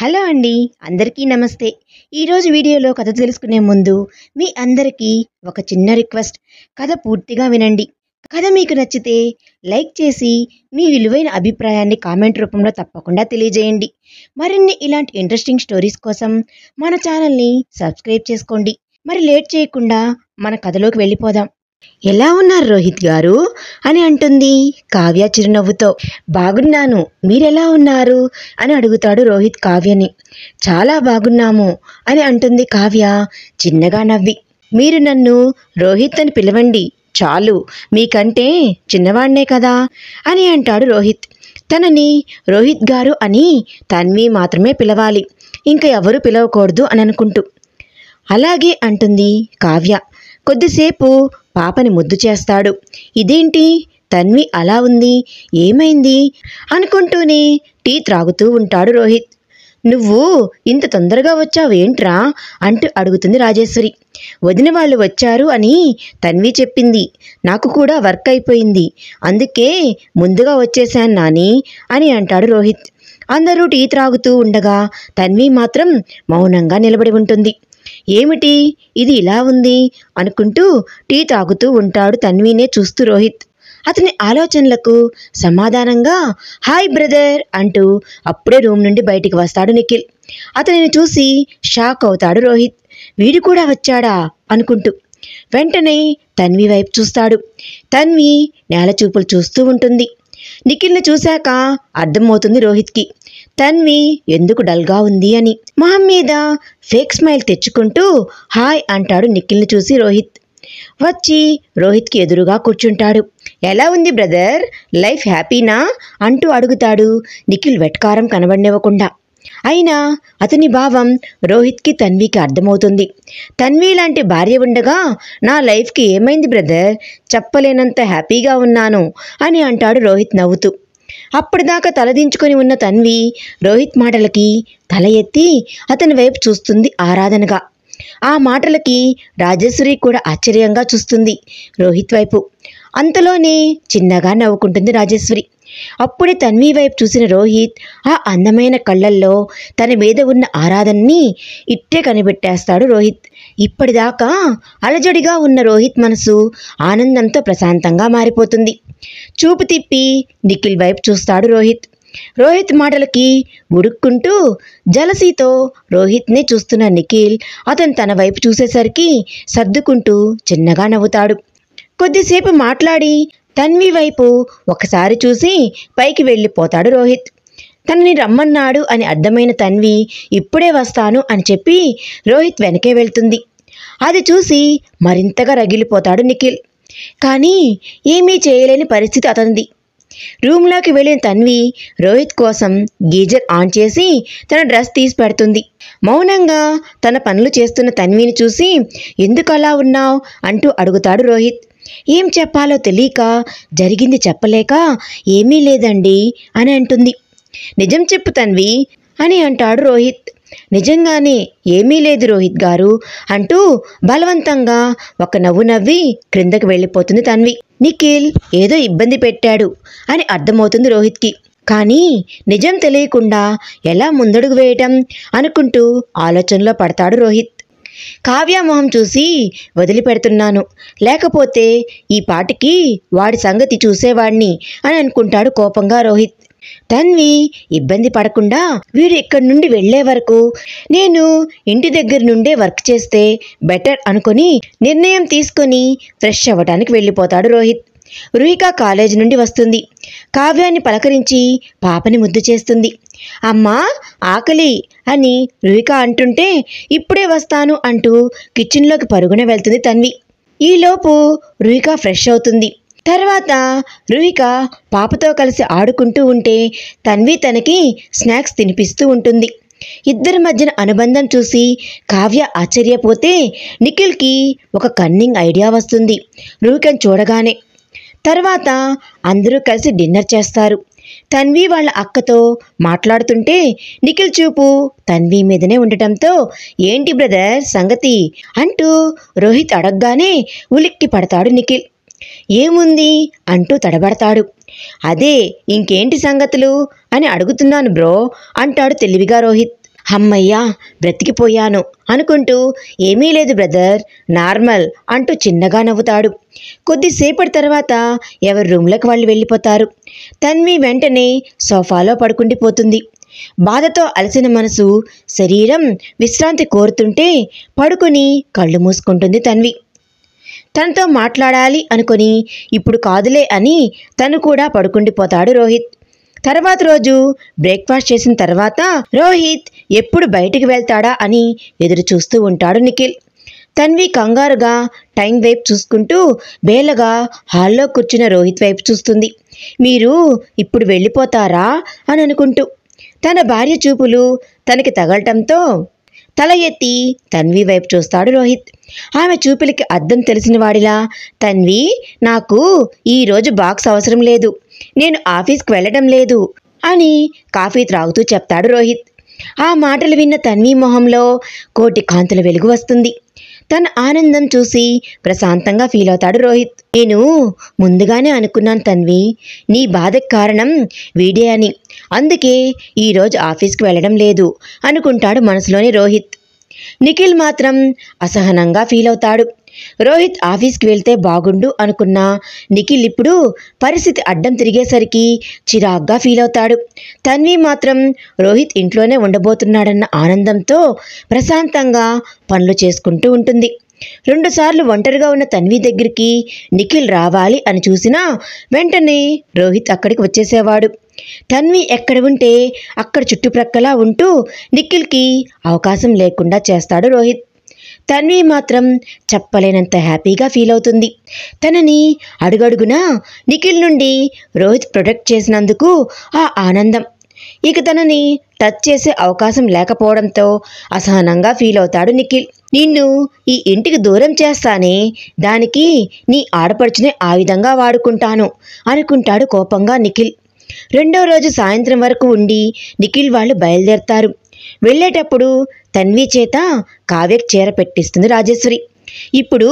hello అండి అందరికీ నమస్తే ఈరోజు వీడియోలో కథ తెలుసుకునే ముందు మీ అందరికీ ఒక చిన్న రిక్వెస్ట్ కథ పూర్తిగా వినండి కథ మీకు నచ్చితే లైక్ చేసి మీ విలువైన అభిప్రాయాన్ని కామెంట్ రూపంలో తప్పకుండా తెలియజేయండి మరిన్ని ఇలాంటి ఇంట్రెస్టింగ్ స్టోరీస్ కోసం మన ఛానల్ని సబ్స్క్రైబ్ చేసుకోండి మరి లేట్ చేయకుండా మన కథలోకి వెళ్ళిపోదాం ఎలా ఉన్నారు రోహిత్ గారు అని అంటుంది కావ్య చిరునవ్వుతో బాగున్నాను మీరెలా ఉన్నారు అని అడుగుతాడు రోహిత్ కావ్యని చాలా బాగున్నాము అని అంటుంది కావ్య చిన్నగా నవ్వి మీరు నన్ను రోహిత్ అని పిలవండి చాలు మీకంటే చిన్నవాణ్ణే కదా అని అంటాడు రోహిత్ తనని రోహిత్ గారు అని తన్వి మాత్రమే పిలవాలి ఇంకా ఎవరు పిలవకూడదు అని అనుకుంటూ అలాగే అంటుంది కావ్య కొద్దిసేపు పాపని ముద్దు చేస్తాడు ఇదేంటి తన్వి అలా ఉంది ఏమైంది అనుకుంటూనే టీ త్రాగుతూ ఉంటాడు రోహిత్ నువ్వు ఇంత తొందరగా వచ్చావు అంటూ అడుగుతుంది రాజేశ్వరి వదిన వాళ్ళు వచ్చారు అని తన్వి చెప్పింది నాకు కూడా వర్క్ అయిపోయింది అందుకే ముందుగా వచ్చేశాను నాని అని అంటాడు రోహిత్ అందరూ టీ త్రాగుతూ ఉండగా తన్వి మాత్రం మౌనంగా నిలబడి ఉంటుంది ఏమిటి ఇది ఇలా ఉంది అనుకుంటూ టీ తాగుతూ ఉంటాడు తన్వీనే చూస్తూ రోహిత్ అతని ఆలోచనలకు సమాధానంగా హాయ్ బ్రదర్ అంటూ అప్పుడే రూమ్ నుండి బయటికి వస్తాడు నిఖిల్ అతనిని చూసి షాక్ అవుతాడు రోహిత్ వీడు కూడా వచ్చాడా అనుకుంటూ వెంటనే తన్వి వైపు చూస్తాడు తన్వి నేల చూపులు చూస్తూ ఉంటుంది నిఖిల్ని చూశాక అర్థమవుతుంది రోహిత్కి తన్వి ఎందుకు డల్గా ఉంది అని మొహం మీద ఫేక్ స్మైల్ తెచ్చుకుంటూ హాయ్ అంటాడు నిఖిల్ని చూసి రోహిత్ వచ్చి రోహిత్కి ఎదురుగా కూర్చుంటాడు ఎలా ఉంది బ్రదర్ లైఫ్ హ్యాపీనా అంటూ అడుగుతాడు నిఖిల్ వెట్కారం కనబడినివ్వకుండా అయినా అతని భావం రోహిత్కి తన్వికి అర్థమవుతుంది తన్వి లాంటి భార్య ఉండగా నా లైఫ్కి ఏమైంది బ్రదర్ చెప్పలేనంత హ్యాపీగా ఉన్నాను అని అంటాడు రోహిత్ నవ్వుతూ అప్పటిదాకా తలదించుకొని ఉన్న తన్వి రోహిత్ మాటలకి తల ఎత్తి అతని వైపు చూస్తుంది ఆరాధనగా ఆ మాటలకి రాజేశ్వరి కూడా ఆశ్చర్యంగా చూస్తుంది రోహిత్ వైపు అంతలోనే చిన్నగా నవ్వుకుంటుంది రాజేశ్వరి అప్పుడే తన్వి వైపు చూసిన రోహిత్ ఆ అందమైన కళ్ళల్లో తన మీద ఉన్న ఆరాధనని ఇట్టే కనిపెట్టేస్తాడు రోహిత్ ఇప్పటిదాకా అలజడిగా ఉన్న రోహిత్ మనసు ఆనందంతో ప్రశాంతంగా మారిపోతుంది చూపు తిప్పి నిఖిల్ వైపు చూస్తాడు రోహిత్ రోహిత్ మాటలకి ఉడుక్కుంటూ జలసీతో రోహిత్నే చూస్తున్న నిఖిల్ అతను తన వైపు చూసేసరికి సర్దుకుంటూ చిన్నగా నవ్వుతాడు కొద్దిసేపు మాట్లాడి తన్వి వైపు ఒకసారి చూసి పైకి వెళ్ళిపోతాడు రోహిత్ తనని రమ్మన్నాడు అని అర్థమైన తన్వి ఇప్పుడే వస్తాను అని చెప్పి రోహిత్ వెనకే వెళ్తుంది అది చూసి మరింతగా రగిలిపోతాడు నిఖిల్ కానీ ఏమీ చేయలేని పరిస్థితి అతనిది రూమ్లోకి వెళ్ళిన తన్వి రోహిత్ కోసం గీజర్ ఆన్ చేసి తన డ్రెస్ తీసి పెడుతుంది మౌనంగా తన పనులు చేస్తున్న తన్విని చూసి ఎందుకు అలా ఉన్నావు అంటూ అడుగుతాడు రోహిత్ ఏం చెప్పాలో తెలియక జరిగింది చెప్పలేక ఏమీ లేదండి అని అంటుంది నిజం చెప్పు తన్వి అని అంటాడు రోహిత్ నిజంగానే ఏమీ లేదు రోహిత్ గారు అంటూ బలవంతంగా ఒక నవ్వు నవ్వి క్రిందకు వెళ్ళిపోతుంది తన్వి నిఖిల్ ఏదో ఇబ్బంది పెట్టాడు అని అర్థమవుతుంది రోహిత్కి కానీ నిజం తెలియకుండా ఎలా ముందడుగు వేయటం అనుకుంటూ ఆలోచనలో పడతాడు రోహిత్ కావ్యామోహం చూసి వదిలిపెడుతున్నాను లేకపోతే ఈ పాటికి వాడి సంగతి చూసేవాడిని అని అనుకుంటాడు కోపంగా రోహిత్ తన్వి ఇబ్బంది పడకుండా వీడు ఇక్కడి నుండి వెళ్లే వరకు నేను ఇంటి దగ్గర నుండే వర్క్ చేస్తే బెటర్ అనుకుని నిర్ణయం తీసుకొని ఫ్రెష్ అవ్వడానికి వెళ్ళిపోతాడు రోహిత్ రుహిక కాలేజ్ నుండి వస్తుంది కావ్యాన్ని పలకరించి పాపని ముద్దు చేస్తుంది అమ్మా ఆకలి అని రుహిక అంటుంటే ఇప్పుడే వస్తాను అంటూ కిచెన్లోకి పరుగున వెళ్తుంది తన్వి ఈలోపు రుహిక ఫ్రెష్ అవుతుంది తర్వాత రుహిక పాపతో కలిసి ఆడుకుంటూ ఉంటే తన్వి తనకి స్నాక్స్ తినిపిస్తూ ఉంటుంది ఇద్దరి మధ్యన అనుబంధం చూసి కావ్య ఆశ్చర్యపోతే నిఖిల్కి ఒక కన్నింగ్ ఐడియా వస్తుంది రుహికను చూడగానే తర్వాత అందరూ కలిసి డిన్నర్ చేస్తారు తన్వి వాళ్ళ అక్కతో మాట్లాడుతుంటే నిఖిల్ చూపు తన్వి మీదనే ఉండటంతో ఏంటి బ్రదర్ సంగతి అంటూ రోహిత్ అడగగానే ఉలిక్కి పడతాడు నిఖిల్ ఏముంది అంటూ తడబడతాడు అదే ఇంకేంటి సంగతులు అని అడుగుతున్నాను బ్రో అంటాడు తెలివిగా రోహిత్ హమ్మయ్యా బ్రతికిపోయాను అనుకుంటూ ఏమీ లేదు బ్రదర్ నార్మల్ అంటూ చిన్నగా నవ్వుతాడు కొద్దిసేపటి తర్వాత ఎవరి రూమ్లకు వాళ్ళు వెళ్ళిపోతారు తన్వి వెంటనే సోఫాలో పడుకుండిపోతుంది బాధతో అలసిన మనసు శరీరం విశ్రాంతి కోరుతుంటే పడుకుని కళ్ళు మూసుకుంటుంది తన్వి తనతో మాట్లాడాలి అనుకుని ఇప్పుడు కాదులే అని తను కూడా పడుకుండిపోతాడు రోహిత్ తర్వాత రోజు బ్రేక్ఫాస్ట్ చేసిన తర్వాత రోహిత్ ఎప్పుడు బయటికి వెళ్తాడా అని ఎదురు చూస్తూ ఉంటాడు నిఖిల్ తన్వి కంగారుగా టైం వైపు చూసుకుంటూ బేలగా హాల్లో కూర్చున్న రోహిత్ వైపు చూస్తుంది మీరు ఇప్పుడు వెళ్ళిపోతారా అని అనుకుంటూ తన భార్య చూపులు తనకి తగలటంతో తల ఎత్తి తన్వి వైపు చూస్తాడు రోహిత్ ఆమె చూపులకి అర్థం తెలిసిన వాడిలా తన్వి నాకు ఈరోజు బాక్స్ అవసరం లేదు నేను ఆఫీస్కి వెళ్ళడం లేదు అని కాఫీ త్రాగుతూ చెప్తాడు రోహిత్ ఆ మాటలు విన్న తన్వి మొహంలో కోటి కాంతుల వెలుగు వస్తుంది తన ఆనందం చూసి ప్రశాంతంగా ఫీల్ అవుతాడు రోహిత్ నేను ముందుగానే అనుకున్నాను తన్వి నీ బాధకు కారణం వీడే అని అందుకే ఈరోజు ఆఫీస్కి వెళ్ళడం లేదు అనుకుంటాడు మనసులోని రోహిత్ నిఖిల్ మాత్రం అసహనంగా ఫీల్ అవుతాడు రోహిత్ ఆఫీస్కి వెళ్తే బాగుండు అనుకున్న నిఖిల్ ఇప్పుడు పరిస్థితి అడ్డం తిరిగేసరికి చిరాగ్గా ఫీల్ అవుతాడు తన్వి మాత్రం రోహిత్ ఇంట్లోనే ఉండబోతున్నాడన్న ఆనందంతో ప్రశాంతంగా పనులు చేసుకుంటూ ఉంటుంది రెండుసార్లు ఒంటరిగా ఉన్న తన్వి దగ్గరికి నిఖిల్ రావాలి అని చూసినా వెంటనే రోహిత్ అక్కడికి వచ్చేసేవాడు తన్వి ఎక్కడ ఉంటే అక్కడ చుట్టుప్రక్కల ఉంటూ నిఖిల్కి అవకాశం లేకుండా చేస్తాడు రోహిత్ తన్వి మాత్రం చెప్పలేనంత హ్యాపీగా ఫీల్ అవుతుంది తనని అడుగడుగునా నిఖిల్ నుండి రోహిత్ ప్రొటెక్ట్ చేసినందుకు ఆ ఆనందం ఇక తనని టచ్ చేసే అవకాశం లేకపోవడంతో అసహనంగా ఫీల్ అవుతాడు నిఖిల్ నిన్ను ఈ ఇంటికి దూరం చేస్తానే దానికి నీ ఆడపడుచునే ఆ విధంగా వాడుకుంటాను అనుకుంటాడు కోపంగా నిఖిల్ రెండో రోజు సాయంత్రం వరకు ఉండి నిఖిల్ వాళ్ళు బయలుదేరతారు వెళ్ళేటప్పుడు తన్వి చేత కావ్యకు చీర పెట్టిస్తుంది రాజేశ్వరి ఇప్పుడు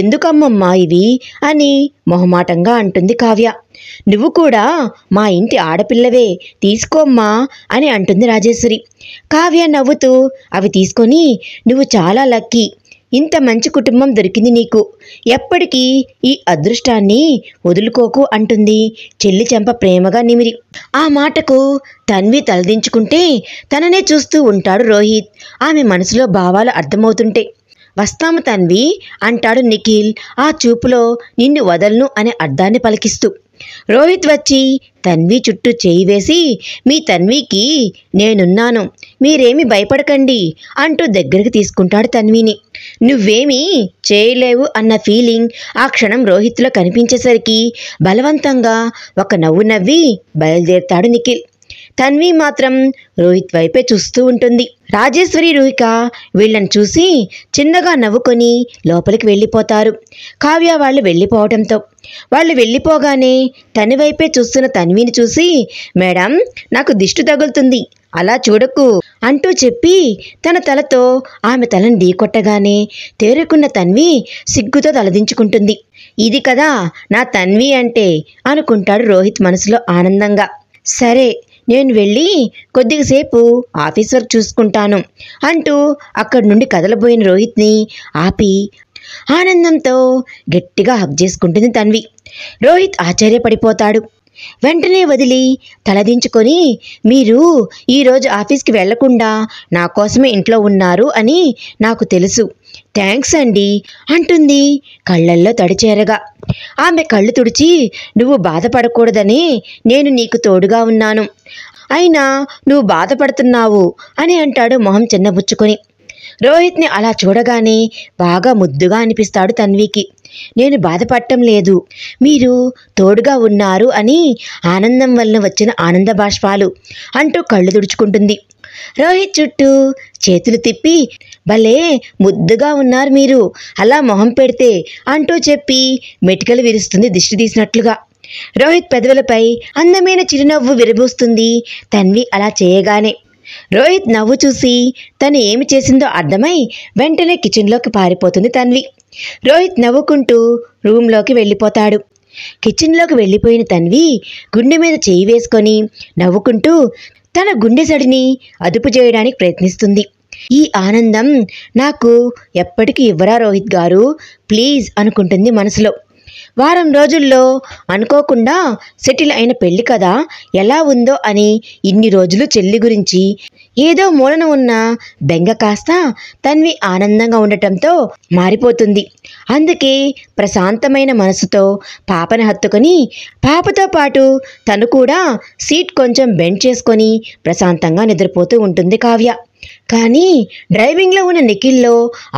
ఎందుకమ్మమ్మా ఇవి అని మొహమాటంగా అంటుంది కావ్య నువ్వు కూడా మా ఇంటి ఆడపిల్లవే తీసుకోమ్మా అని అంటుంది రాజేశ్వరి కావ్య నవ్వుతూ అవి తీసుకొని నువ్వు చాలా లక్కీ ఇంత మంచి కుటుంబం దొరికింది నీకు ఎప్పటికీ ఈ అదృష్టాన్ని వదులుకోకు అంటుంది చెల్లి చెంప ప్రేమగా నిమిరి ఆ మాటకు తన్వి తలదించుకుంటే తననే చూస్తూ ఉంటాడు రోహిత్ ఆమె మనసులో భావాలు అర్థమవుతుంటే వస్తాము తన్వి అంటాడు నిఖిల్ ఆ చూపులో నిన్ను వదలను అనే అర్థాన్ని పలికిస్తూ రోహిత్ వచ్చి తన్వి చుట్టూ చేయి వేసి మీ తన్వికి నేనున్నాను మీరేమి భయపడకండి అంటూ దగ్గరికి తీసుకుంటాడు తన్విని నువ్వేమీ చేయలేవు అన్న ఫీలింగ్ ఆ క్షణం రోహిత్లో కనిపించేసరికి బలవంతంగా ఒక నవ్వు నవ్వి బయలుదేరుతాడు నిఖిల్ తన్వి మాత్రం రోహిత్ వైపే చూస్తూ ఉంటుంది రాజేశ్వరి రోహిక వీళ్ళని చూసి చిన్నగా నవ్వుకొని లోపలికి వెళ్ళిపోతారు కావ్య వాళ్ళు వెళ్ళిపోవడంతో వాళ్ళు వెళ్ళిపోగానే తని వైపే చూస్తున్న తన్విని చూసి మేడం నాకు దిష్టి తగులుతుంది అలా చూడకు అంటూ చెప్పి తన తలతో ఆమె తలను ఢీకొట్టగానే తేరుకున్న తన్వి సిగ్గుతో తలదించుకుంటుంది ఇది కదా నా తన్వి అంటే అనుకుంటాడు రోహిత్ మనసులో ఆనందంగా సరే నేను వెళ్ళి కొద్దిసేపు ఆఫీస్ వర్క్ చూసుకుంటాను అంటూ అక్కడి నుండి కదలబోయిన రోహిత్ని ఆపి ఆనందంతో గట్టిగా హక్ చేసుకుంటుంది తన్వి రోహిత్ ఆశ్చర్యపడిపోతాడు వెంటనే వదిలి తలదించుకొని మీరు ఈరోజు ఆఫీస్కి వెళ్లకుండా నా కోసమే ఇంట్లో ఉన్నారు అని నాకు తెలుసు థ్యాంక్స్ అండి అంటుంది కళ్ళల్లో తడిచేరగా ఆమె కళ్ళు తుడిచి నువ్వు బాధపడకూడదని నేను నీకు తోడుగా ఉన్నాను అయినా నువ్వు బాధపడుతున్నావు అని అంటాడు మొహం చిన్నబుచ్చుకొని రోహిత్ని అలా చూడగానే బాగా ముద్దుగా అనిపిస్తాడు తన్వికి నేను బాధపడటం లేదు మీరు తోడుగా ఉన్నారు అని ఆనందం వలన వచ్చిన ఆనంద బాష్పాలు అంటూ కళ్ళు తుడుచుకుంటుంది రోహిత్ చుట్టూ చేతులు తిప్పి భలే ముద్దుగా ఉన్నారు మీరు అలా మొహం పెడితే అంటూ చెప్పి మెటికలు విరుస్తుంది దిష్టి తీసినట్లుగా రోహిత్ పెదవులపై అందమైన చిరునవ్వు విరబూస్తుంది తన్వి అలా చేయగానే రోహిత్ నవ్వు చూసి తను ఏమి చేసిందో అర్థమై వెంటనే కిచెన్లోకి పారిపోతుంది తన్వి రోహిత్ నవ్వుకుంటూ రూమ్లోకి వెళ్ళిపోతాడు కిచెన్లోకి వెళ్ళిపోయిన తన్వి గుండె మీద చేయి వేసుకొని నవ్వుకుంటూ తన గుండె జడిని అదుపు చేయడానికి ప్రయత్నిస్తుంది ఈ ఆనందం నాకు ఎప్పటికీ ఇవ్వరా రోహిత్ గారు ప్లీజ్ అనుకుంటుంది మనసులో వారం రోజుల్లో అనుకోకుండా సెటిల్ అయిన పెళ్ళి కదా ఎలా ఉందో అని ఇన్ని రోజులు చెల్లి గురించి ఏదో మూలన ఉన్న బెంగ కాస్త తన్వి ఆనందంగా ఉండటంతో మారిపోతుంది అందుకే ప్రశాంతమైన మనసుతో పాపను హత్తుకొని పాపతో పాటు తను కూడా సీట్ కొంచెం బెండ్ చేసుకొని ప్రశాంతంగా నిద్రపోతూ ఉంటుంది కావ్య కానీ డ్రైవింగ్లో ఉన్న నిఖిల్లో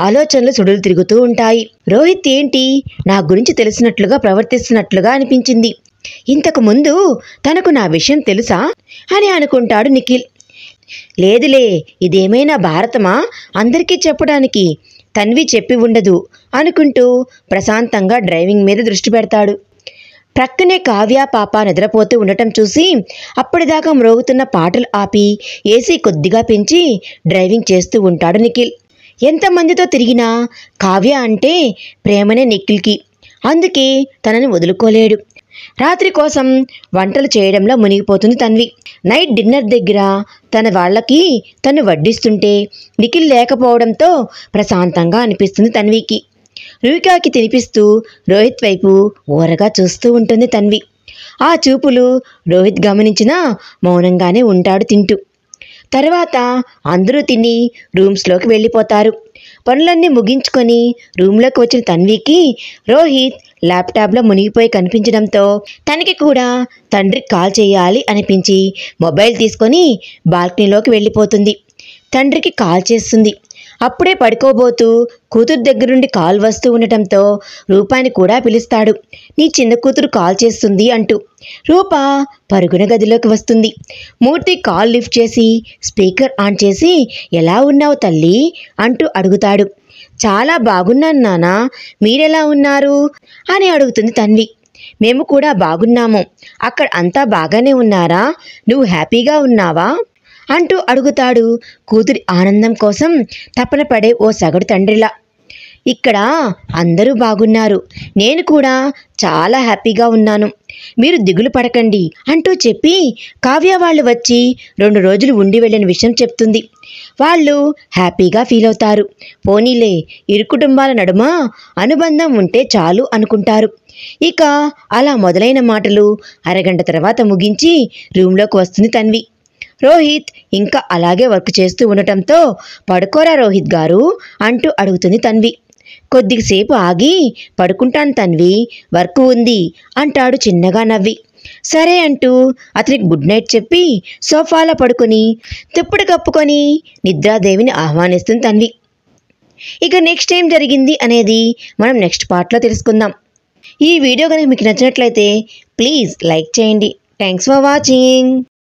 ఆలోచనలు సుడులు తిరుగుతూ ఉంటాయి రోహిత్ ఏంటి నా గురించి తెలిసినట్లుగా ప్రవర్తిస్తున్నట్లుగా అనిపించింది ఇంతకు ముందు తనకు నా విషయం తెలుసా అని అనుకుంటాడు నిఖిల్ లేదులే ఇదేమైనా భారతమా అందరికీ చెప్పడానికి తన్వి చెప్పి ఉండదు అనుకుంటూ ప్రశాంతంగా డ్రైవింగ్ మీద దృష్టి పెడతాడు ప్రక్కనే కావ్య పాప నిద్రపోతూ ఉండటం చూసి అప్పటిదాకా మ్రోగుతున్న పాటలు ఆపి ఏసీ కొద్దిగా పెంచి డ్రైవింగ్ చేస్తూ ఉంటాడు నిఖిల్ ఎంతమందితో తిరిగినా కావ్య అంటే ప్రేమనే నిఖిల్కి అందుకే తనని వదులుకోలేడు రాత్రి కోసం వంటలు చేయడంలో మునిగిపోతుంది తన్వి నైట్ డిన్నర్ దగ్గర తన వాళ్ళకి తను వడ్డిస్తుంటే నిఖిల్ లేకపోవడంతో ప్రశాంతంగా అనిపిస్తుంది తన్వికి రూకాకి తినిపిస్తూ రోహిత్ వైపు ఓరగా చూస్తూ ఉంటుంది తన్వి ఆ చూపులు రోహిత్ గమనించినా మౌనంగానే ఉంటాడు తింటూ తర్వాత అందరూ తిని రూమ్స్లోకి వెళ్ళిపోతారు పనులన్నీ ముగించుకొని రూమ్లోకి వచ్చిన తన్వికి రోహిత్ ల్యాప్టాప్లో మునిగిపోయి కనిపించడంతో తనకి కూడా తండ్రికి కాల్ చేయాలి అనిపించి మొబైల్ తీసుకొని బాల్కనీలోకి వెళ్ళిపోతుంది తండ్రికి కాల్ చేస్తుంది అప్పుడే పడుకోబోతూ కూతురు దగ్గర నుండి కాల్ వస్తూ ఉండటంతో రూపాయిని కూడా పిలుస్తాడు నీ చిన్న కూతురు కాల్ చేస్తుంది అంటూ రూప పరుగున గదిలోకి వస్తుంది మూర్తి కాల్ లిఫ్ట్ చేసి స్పీకర్ ఆన్ చేసి ఎలా ఉన్నావు తల్లి అంటూ అడుగుతాడు చాలా బాగున్నాను నాన్న మీరెలా ఉన్నారు అని అడుగుతుంది తన్వి మేము కూడా బాగున్నాము అక్కడ అంతా బాగానే ఉన్నారా నువ్వు హ్యాపీగా ఉన్నావా అంటూ అడుగుతాడు కూతురి ఆనందం కోసం తపన పడే ఓ సగడు తండ్రిలా ఇక్కడ అందరూ బాగున్నారు నేను కూడా చాలా హ్యాపీగా ఉన్నాను మీరు దిగులు పడకండి అంటూ చెప్పి కావ్య వాళ్ళు వచ్చి రెండు రోజులు ఉండి వెళ్ళిన విషయం చెప్తుంది వాళ్ళు హ్యాపీగా ఫీల్ అవుతారు పోనీలే ఇరు కుటుంబాల నడుమ అనుబంధం ఉంటే చాలు అనుకుంటారు ఇక అలా మొదలైన మాటలు అరగంట తర్వాత ముగించి రూమ్లోకి వస్తుంది తన్వి రోహిత్ ఇంకా అలాగే వర్క్ చేస్తూ ఉండటంతో పడుకోరా రోహిత్ గారు అంటూ అడుగుతుంది తన్వి కొద్దిసేపు ఆగి పడుకుంటాను తన్వి వర్క్ ఉంది అంటాడు చిన్నగా నవ్వి సరే అంటూ అతనికి గుడ్ నైట్ చెప్పి సోఫాలో పడుకొని తుప్పుడు కప్పుకొని నిద్రాదేవిని ఆహ్వానిస్తుంది తన్వి ఇక నెక్స్ట్ ఏం జరిగింది అనేది మనం నెక్స్ట్ పార్ట్లో తెలుసుకుందాం ఈ వీడియో కనుక మీకు నచ్చినట్లయితే ప్లీజ్ లైక్ చేయండి థ్యాంక్స్ ఫర్ వాచింగ్